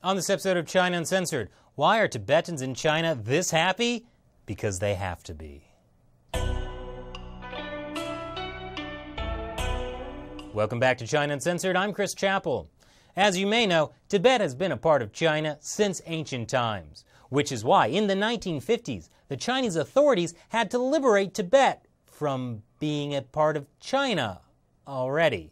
On this episode of China Uncensored, why are Tibetans in China this happy? Because they have to be. Welcome back to China Uncensored. I'm Chris Chappell. As you may know, Tibet has been a part of China since ancient times, which is why in the 1950s the Chinese authorities had to liberate Tibet from being a part of China already.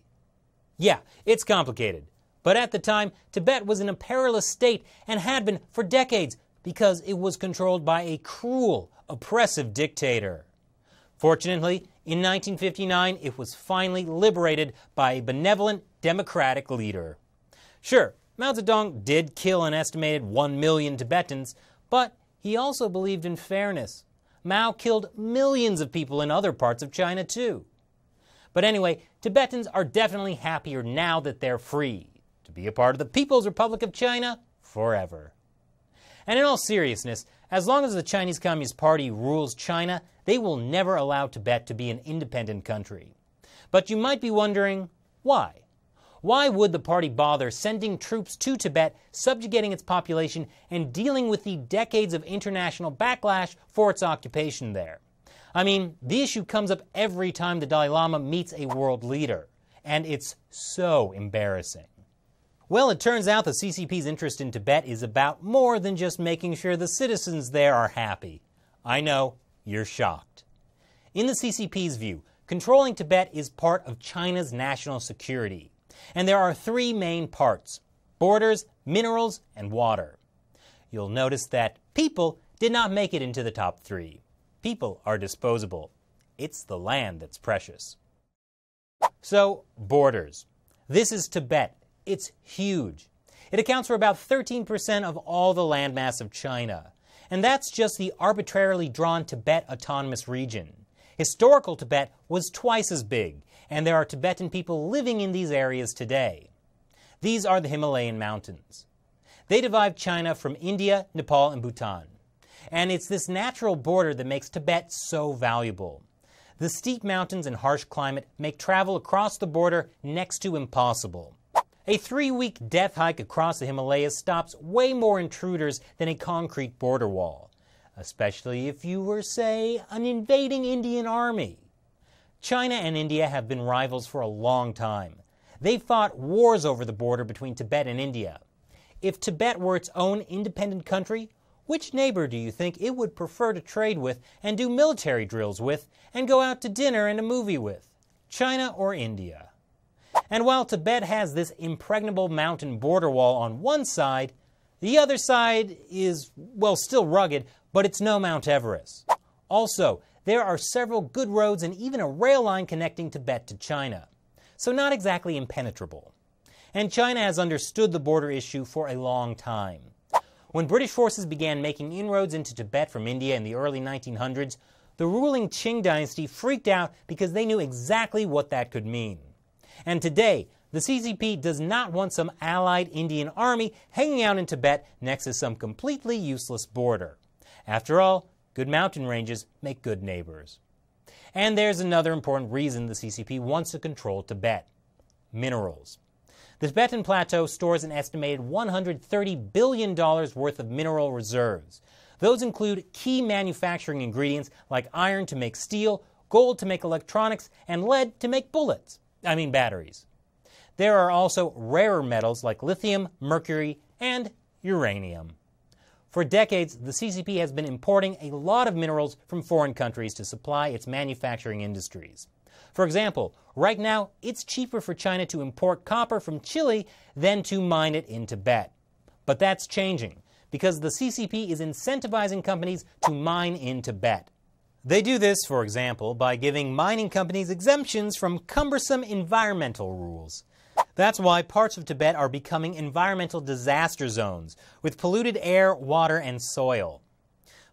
Yeah, it's complicated. But at the time, Tibet was in a perilous state and had been for decades because it was controlled by a cruel, oppressive dictator. Fortunately, in 1959, it was finally liberated by a benevolent democratic leader. Sure, Mao Zedong did kill an estimated 1 million Tibetans, but he also believed in fairness. Mao killed millions of people in other parts of China, too. But anyway, Tibetans are definitely happier now that they're free to be a part of the People's Republic of China forever. And in all seriousness, as long as the Chinese Communist Party rules China, they will never allow Tibet to be an independent country. But you might be wondering why? Why would the party bother sending troops to Tibet, subjugating its population, and dealing with the decades of international backlash for its occupation there? I mean, the issue comes up every time the Dalai Lama meets a world leader, and it's so embarrassing. Well, it turns out the CCP's interest in Tibet is about more than just making sure the citizens there are happy. I know, you're shocked. In the CCP's view, controlling Tibet is part of China's national security. And there are three main parts borders, minerals, and water. You'll notice that people did not make it into the top three. People are disposable. It's the land that's precious. So, borders. This is Tibet, it's huge. It accounts for about 13% of all the landmass of China. And that's just the arbitrarily drawn Tibet Autonomous Region. Historical Tibet was twice as big, and there are Tibetan people living in these areas today. These are the Himalayan mountains. They divide China from India, Nepal, and Bhutan. And it's this natural border that makes Tibet so valuable. The steep mountains and harsh climate make travel across the border next to impossible. A three week death hike across the Himalayas stops way more intruders than a concrete border wall, especially if you were, say, an invading Indian army. China and India have been rivals for a long time. They fought wars over the border between Tibet and India. If Tibet were its own independent country, which neighbor do you think it would prefer to trade with and do military drills with and go out to dinner and a movie with? China or India? And while Tibet has this impregnable mountain border wall on one side, the other side is, well, still rugged, but it's no Mount Everest. Also, there are several good roads and even a rail line connecting Tibet to China. So not exactly impenetrable. And China has understood the border issue for a long time. When British forces began making inroads into Tibet from India in the early 1900s, the ruling Qing dynasty freaked out because they knew exactly what that could mean. And today, the CCP does not want some allied Indian army hanging out in Tibet next to some completely useless border. After all, good mountain ranges make good neighbors. And there's another important reason the CCP wants to control Tibet minerals. The Tibetan Plateau stores an estimated $130 billion worth of mineral reserves. Those include key manufacturing ingredients like iron to make steel, gold to make electronics, and lead to make bullets. I mean batteries. There are also rarer metals like lithium, mercury, and uranium. For decades, the CCP has been importing a lot of minerals from foreign countries to supply its manufacturing industries. For example, right now, it's cheaper for China to import copper from Chile than to mine it in Tibet. But that's changing because the CCP is incentivizing companies to mine in Tibet. They do this, for example, by giving mining companies exemptions from cumbersome environmental rules. That's why parts of Tibet are becoming environmental disaster zones with polluted air, water, and soil.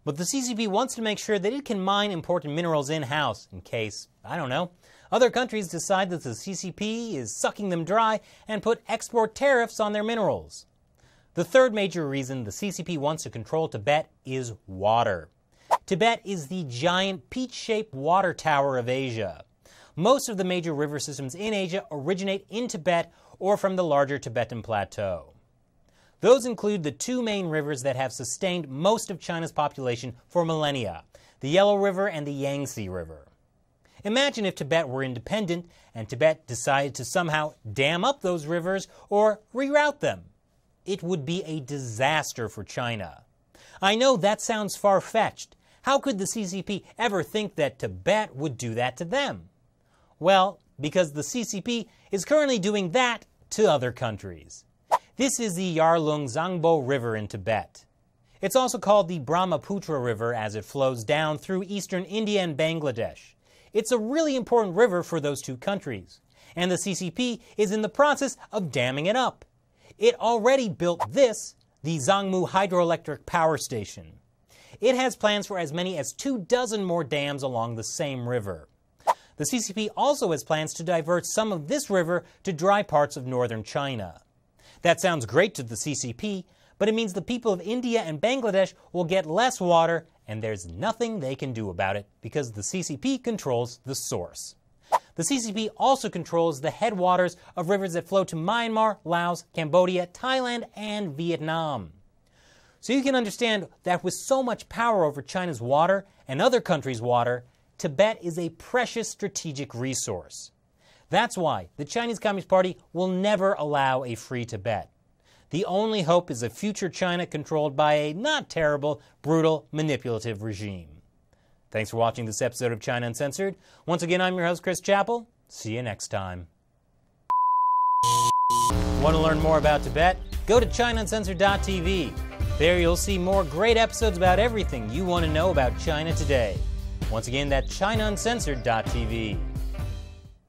But the CCP wants to make sure that it can mine important minerals in house in case, I don't know, other countries decide that the CCP is sucking them dry and put export tariffs on their minerals. The third major reason the CCP wants to control Tibet is water. Tibet is the giant peach shaped water tower of Asia. Most of the major river systems in Asia originate in Tibet or from the larger Tibetan plateau. Those include the two main rivers that have sustained most of China's population for millennia the Yellow River and the Yangtze River. Imagine if Tibet were independent and Tibet decided to somehow dam up those rivers or reroute them. It would be a disaster for China. I know that sounds far fetched, how could the CCP ever think that Tibet would do that to them? Well, because the CCP is currently doing that to other countries. This is the Yarlung Zangbo River in Tibet. It's also called the Brahmaputra River as it flows down through eastern India and Bangladesh. It's a really important river for those two countries, and the CCP is in the process of damming it up. It already built this, the Zangmu Hydroelectric Power Station. It has plans for as many as two dozen more dams along the same river. The CCP also has plans to divert some of this river to dry parts of northern China. That sounds great to the CCP, but it means the people of India and Bangladesh will get less water, and there's nothing they can do about it because the CCP controls the source. The CCP also controls the headwaters of rivers that flow to Myanmar, Laos, Cambodia, Thailand, and Vietnam. So you can understand that with so much power over China's water and other countries' water, Tibet is a precious strategic resource. That's why the Chinese Communist Party will never allow a free Tibet. The only hope is a future China controlled by a not terrible, brutal, manipulative regime. Thanks for watching this episode of China Uncensored. Once again, I'm your host, Chris Chappell. See you next time. Want to learn more about Tibet? Go to ChinaUncensored.tv there you'll see more great episodes about everything you want to know about China today. Once again, that's ChinaUncensored.tv.